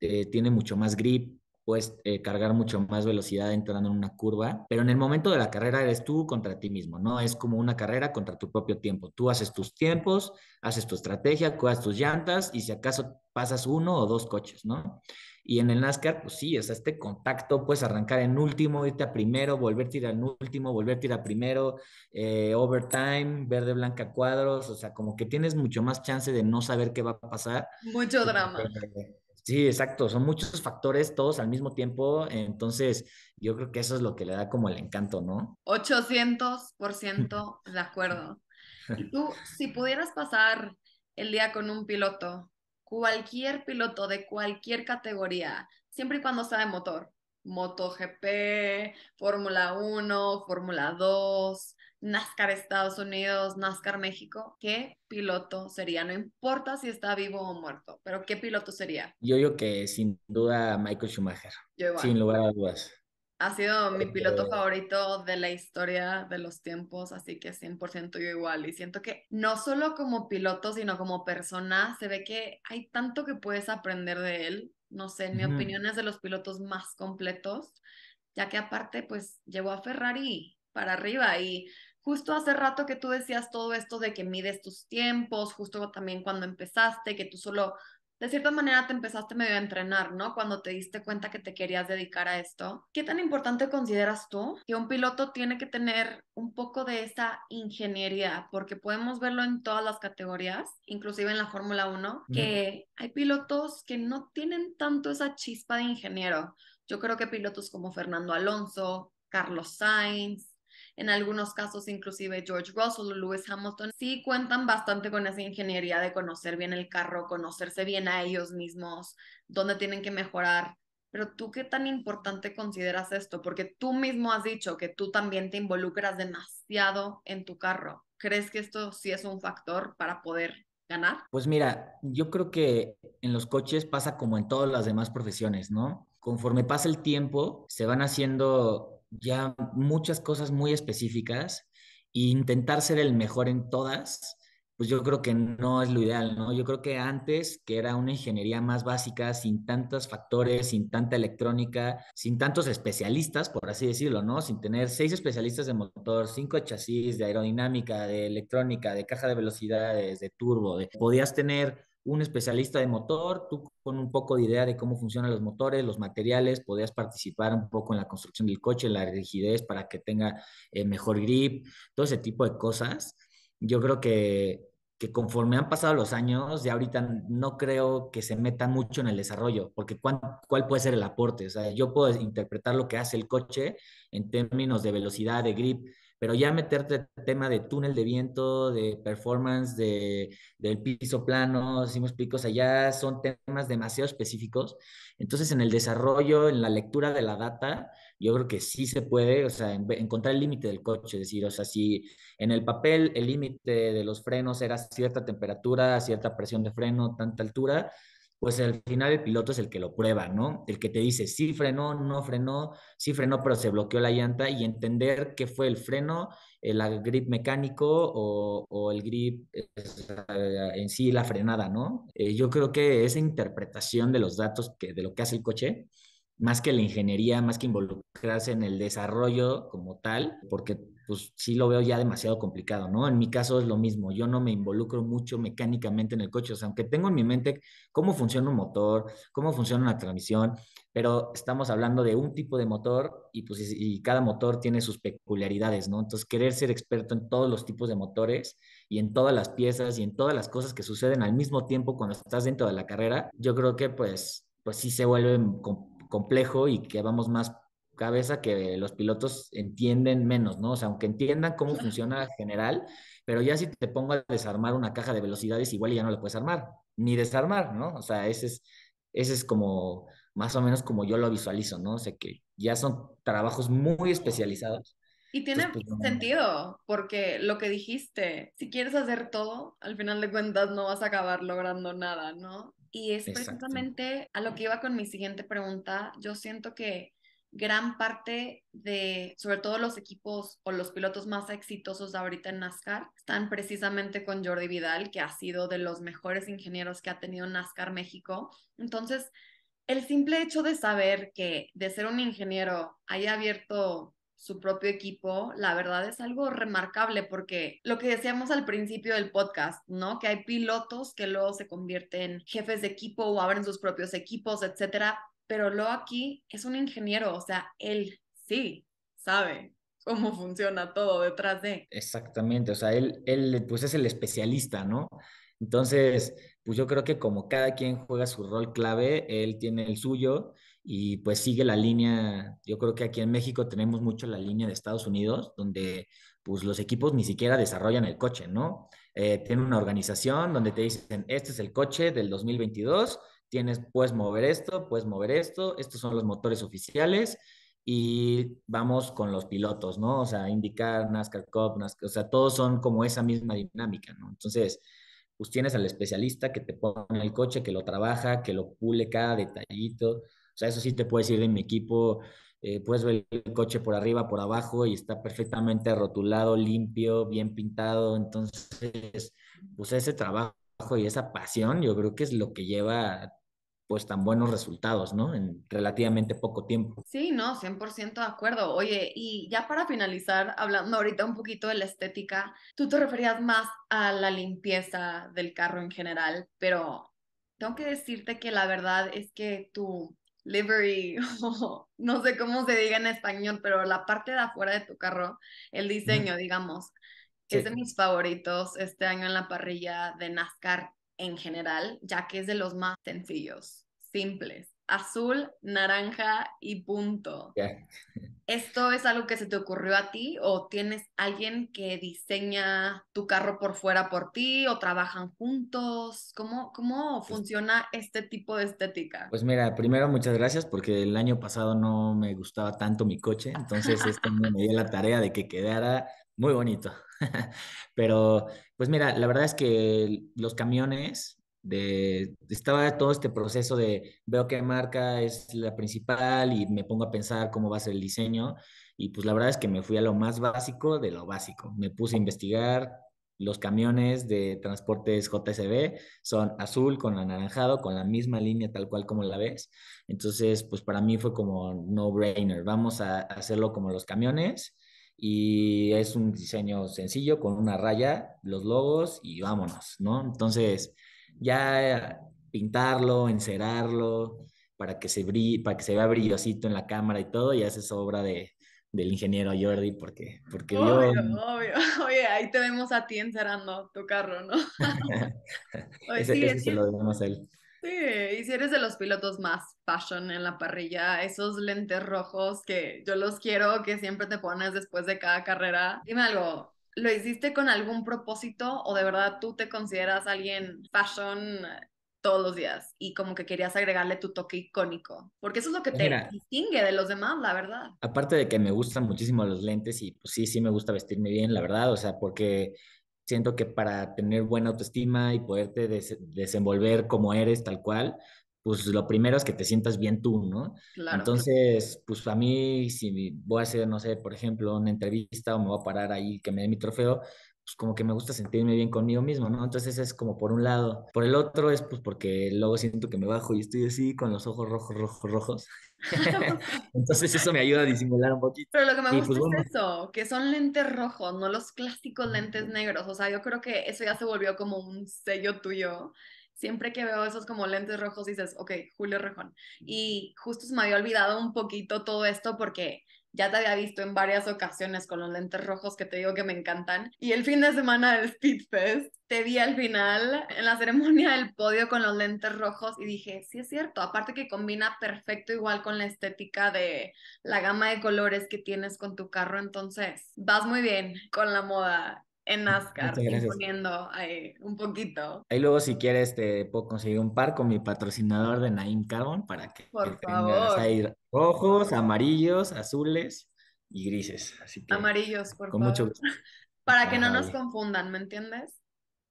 eh, tiene mucho más grip, puedes eh, cargar mucho más velocidad entrando en una curva, pero en el momento de la carrera eres tú contra ti mismo, ¿no? Es como una carrera contra tu propio tiempo. Tú haces tus tiempos, haces tu estrategia, cuidas tus llantas y si acaso pasas uno o dos coches, ¿no? Y en el NASCAR, pues sí, o este contacto, puedes arrancar en último, irte a primero, volverte a ir al último, volverte a ir primero, eh, overtime, verde, blanca, cuadros, o sea, como que tienes mucho más chance de no saber qué va a pasar. Mucho drama. Sí, exacto, son muchos factores todos al mismo tiempo, entonces yo creo que eso es lo que le da como el encanto, ¿no? 800% de acuerdo. tú, si pudieras pasar el día con un piloto, cualquier piloto de cualquier categoría, siempre y cuando sea de motor, MotoGP, Fórmula 1, Fórmula 2, NASCAR Estados Unidos, NASCAR México, ¿qué piloto sería? No importa si está vivo o muerto, pero ¿qué piloto sería? Yo digo que sin duda Michael Schumacher. Sin lugar a dudas. Ha sido mi piloto favorito de la historia de los tiempos, así que 100% yo igual. Y siento que no solo como piloto, sino como persona, se ve que hay tanto que puedes aprender de él. No sé, en mi opinión es de los pilotos más completos, ya que aparte, pues llegó a Ferrari para arriba y justo hace rato que tú decías todo esto de que mides tus tiempos, justo también cuando empezaste, que tú solo, de cierta manera, te empezaste medio a entrenar, ¿no? Cuando te diste cuenta que te querías dedicar a esto. ¿Qué tan importante consideras tú que un piloto tiene que tener un poco de esa ingeniería? Porque podemos verlo en todas las categorías, inclusive en la Fórmula 1, que hay pilotos que no tienen tanto esa chispa de ingeniero. Yo creo que pilotos como Fernando Alonso, Carlos Sainz, en algunos casos inclusive George Russell o Lewis Hamilton, sí cuentan bastante con esa ingeniería de conocer bien el carro, conocerse bien a ellos mismos, dónde tienen que mejorar. Pero tú qué tan importante consideras esto? Porque tú mismo has dicho que tú también te involucras demasiado en tu carro. ¿Crees que esto sí es un factor para poder ganar? Pues mira, yo creo que en los coches pasa como en todas las demás profesiones, ¿no? Conforme pasa el tiempo, se van haciendo ya muchas cosas muy específicas e intentar ser el mejor en todas, pues yo creo que no es lo ideal, ¿no? Yo creo que antes, que era una ingeniería más básica, sin tantos factores, sin tanta electrónica, sin tantos especialistas, por así decirlo, ¿no? Sin tener seis especialistas de motor, cinco de chasis, de aerodinámica, de electrónica, de caja de velocidades, de turbo, de... podías tener un especialista de motor, tú con un poco de idea de cómo funcionan los motores, los materiales, podías participar un poco en la construcción del coche, la rigidez para que tenga eh, mejor grip, todo ese tipo de cosas. Yo creo que, que conforme han pasado los años, ya ahorita no creo que se metan mucho en el desarrollo, porque ¿cuál puede ser el aporte? O sea, yo puedo interpretar lo que hace el coche en términos de velocidad, de grip, pero ya meterte el tema de túnel de viento, de performance, del piso plano, si me explico, o sea, ya son temas demasiado específicos. Entonces, en el desarrollo, en la lectura de la data, yo creo que sí se puede, o sea, encontrar el límite del coche, es decir, o sea, si en el papel el límite de los frenos era cierta temperatura, cierta presión de freno, tanta altura, pues al final el piloto es el que lo prueba, ¿no? El que te dice si frenó, no frenó, si frenó, pero se bloqueó la llanta y entender qué fue el freno, el ah, grip mecánico o, el grip eh, en sí, la frenada, ¿no? Eh, yo creo que esa interpretación de los datos, que, de lo que hace el coche, más que la ingeniería, más que involucrarse en el desarrollo como tal, porque pues sí lo veo ya demasiado complicado, ¿no? En mi caso es lo mismo, yo no me involucro mucho mecánicamente en el coche, o sea, aunque tengo en mi mente cómo funciona un motor, cómo funciona una transmisión, pero estamos hablando de un tipo de motor y pues y cada motor tiene sus peculiaridades, ¿no? Entonces, querer ser experto en todos los tipos de motores y en todas las piezas y en todas las cosas que suceden al mismo tiempo cuando estás dentro de la carrera, yo creo que pues, pues sí se vuelve complejo y que vamos más cabeza que los pilotos entienden menos, ¿no? O sea, aunque entiendan cómo funciona general, pero ya si te pongo a desarmar una caja de velocidades, igual ya no la puedes armar, ni desarmar, ¿no? O sea, ese es, ese es como más o menos como yo lo visualizo, ¿no? O sea, que ya son trabajos muy especializados. Y tiene pues, sentido, porque lo que dijiste, si quieres hacer todo, al final de cuentas no vas a acabar logrando nada, ¿no? Y es precisamente a lo que iba con mi siguiente pregunta. Yo siento que gran parte de, sobre todo los equipos o los pilotos más exitosos ahorita en NASCAR, están precisamente con Jordi Vidal, que ha sido de los mejores ingenieros que ha tenido NASCAR México. Entonces, el simple hecho de saber que de ser un ingeniero haya abierto su propio equipo, la verdad es algo remarcable porque lo que decíamos al principio del podcast, ¿no? Que hay pilotos que luego se convierten en jefes de equipo o abren sus propios equipos, etcétera, pero lo aquí es un ingeniero, o sea, él sí sabe cómo funciona todo detrás de. Exactamente, o sea, él, él pues es el especialista, ¿no? Entonces, pues yo creo que como cada quien juega su rol clave, él tiene el suyo y pues sigue la línea, yo creo que aquí en México tenemos mucho la línea de Estados Unidos, donde pues los equipos ni siquiera desarrollan el coche, ¿no? tiene eh, tienen una organización donde te dicen, este es el coche del 2022 tienes, puedes mover esto, puedes mover esto, estos son los motores oficiales y vamos con los pilotos, ¿no? O sea, indicar NASCAR Cup, NASCAR, o sea, todos son como esa misma dinámica, ¿no? Entonces, pues tienes al especialista que te pone el coche, que lo trabaja, que lo pule cada detallito. O sea, eso sí te puedes ir en mi equipo, eh, puedes ver el coche por arriba, por abajo y está perfectamente rotulado, limpio, bien pintado. Entonces, pues ese trabajo y esa pasión yo creo que es lo que lleva pues tan buenos resultados, ¿no? En relativamente poco tiempo. Sí, no, 100% de acuerdo. Oye, y ya para finalizar, hablando ahorita un poquito de la estética, tú te referías más a la limpieza del carro en general, pero tengo que decirte que la verdad es que tu livery, no sé cómo se diga en español, pero la parte de afuera de tu carro, el diseño, digamos, es de mis favoritos este año en la parrilla de NASCAR en general, ya que es de los más sencillos, simples. Azul, naranja y punto. ¿Esto es algo que se te ocurrió a ti o tienes alguien que diseña tu carro por fuera por ti o trabajan juntos? ¿Cómo, cómo pues funciona este tipo de estética? Pues mira, primero muchas gracias porque el año pasado no me gustaba tanto mi coche, entonces esto me dio la tarea de que quedara muy bonito. Pero, pues mira, la verdad es que los camiones, estaba todo este proceso de veo qué marca es la principal y me pongo a pensar cómo va a ser el diseño. Y pues la verdad es que me fui a lo más básico de lo básico. Me puse a investigar los camiones de transportes JSB son azul con anaranjado, con la misma línea tal cual como la ves. Entonces, pues para mí fue como no brainer, vamos a hacerlo como los camiones y es un diseño sencillo con una raya, los logos y vámonos, ¿no? Entonces, ya pintarlo, encerarlo, para que se brille, para que se vea brillosito en la cámara y todo, ya es obra del ingeniero Jordi, porque, porque obvio, Obvio, oye, ahí te vemos a ti encerando tu carro, ¿no? ese, sí, lo vemos él. Sí, y si eres de los pilotos más fashion en la parrilla, esos lentes rojos que yo los quiero, que siempre te pones después de cada carrera, dime algo, ¿lo hiciste con algún propósito o de verdad tú te consideras alguien fashion todos los días y como que querías agregarle tu toque icónico, porque eso es lo que te distingue de los demás, la verdad. Aparte de que me gustan muchísimo los lentes y pues sí, sí me gusta vestirme bien, la verdad, o sea, porque siento que para tener buena autoestima y poderte desenvolver como eres tal cual, pues lo primero es que te sientas bien tú, ¿no? Entonces, pues a mí, si voy a hacer, no sé, por ejemplo, una entrevista o me voy a parar ahí que me dé mi trofeo, pues como que me gusta sentirme bien conmigo mismo, ¿no? Entonces es como por un lado. Por el otro es pues porque luego siento que me bajo y estoy así con los ojos rojos, rojos, rojos. Entonces eso me ayuda a disimular un poquito. Pero lo que me pues, gusta es eso, que son lentes rojos, no los clásicos ah, lentes negros. O sea, yo creo que eso ya se volvió como un sello tuyo. Siempre que veo esos como lentes rojos dices, ok, Julio Rejón. Y justo se me había olvidado un poquito todo esto porque ya te había visto en varias ocasiones con los lentes rojos que te digo que me encantan. Y el fin de semana del Speedfest, te vi al final en la ceremonia del podio con los lentes rojos y dije, sí es cierto, aparte que combina perfecto igual con la estética de la gama de colores que tienes con tu carro, entonces vas muy bien con la moda en NASCAR, poniendo ahí un poquito. Ahí luego si quieres te puedo conseguir un par con mi patrocinador de Naim Carbon para que Por favor. ahí rojos, amarillos, azules y grises. Así Amarillos, por con Mucho gusto. Para que no nos confundan, ¿me entiendes?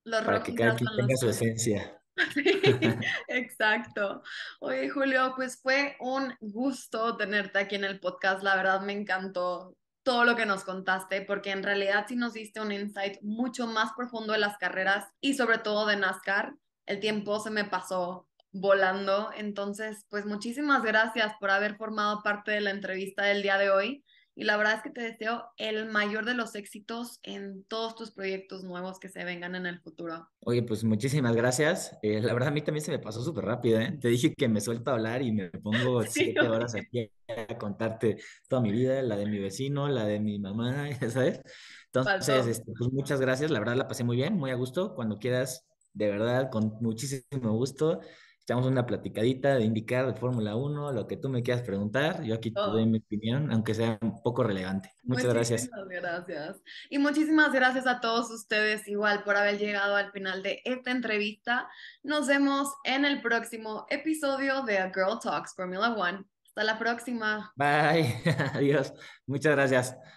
Los para que cada quien tenga su esencia. exacto. Oye, Julio, pues fue un gusto tenerte aquí en el podcast. La verdad me encantó todo lo que nos contaste, porque en realidad sí nos diste un insight mucho más profundo de las carreras y sobre todo de NASCAR. El tiempo se me pasó volando, entonces pues muchísimas gracias por haber formado parte de la entrevista del día de hoy. Y la verdad es que te deseo el mayor de los éxitos en todos tus proyectos nuevos que se vengan en el futuro. Oye, pues muchísimas gracias. Eh, la verdad a mí también se me pasó súper rápido. ¿eh? Te dije que me suelto a hablar y me pongo siete horas aquí a contarte toda mi vida, la de mi vecino, la de mi mamá, sabes. Entonces, este, pues muchas gracias. La verdad la pasé muy bien, muy a gusto. Cuando quieras, de verdad, con muchísimo gusto echamos una platicadita de indicar de Fórmula 1, lo que tú me quieras preguntar. Yo aquí te doy mi opinión, aunque sea un poco relevante. Muchas gracias. gracias. gracias. Y muchísimas gracias a todos ustedes igual por haber llegado al final de esta entrevista. Nos vemos en el próximo episodio de A Girl Talks Formula 1. Hasta la próxima. Bye. Adiós. Muchas gracias.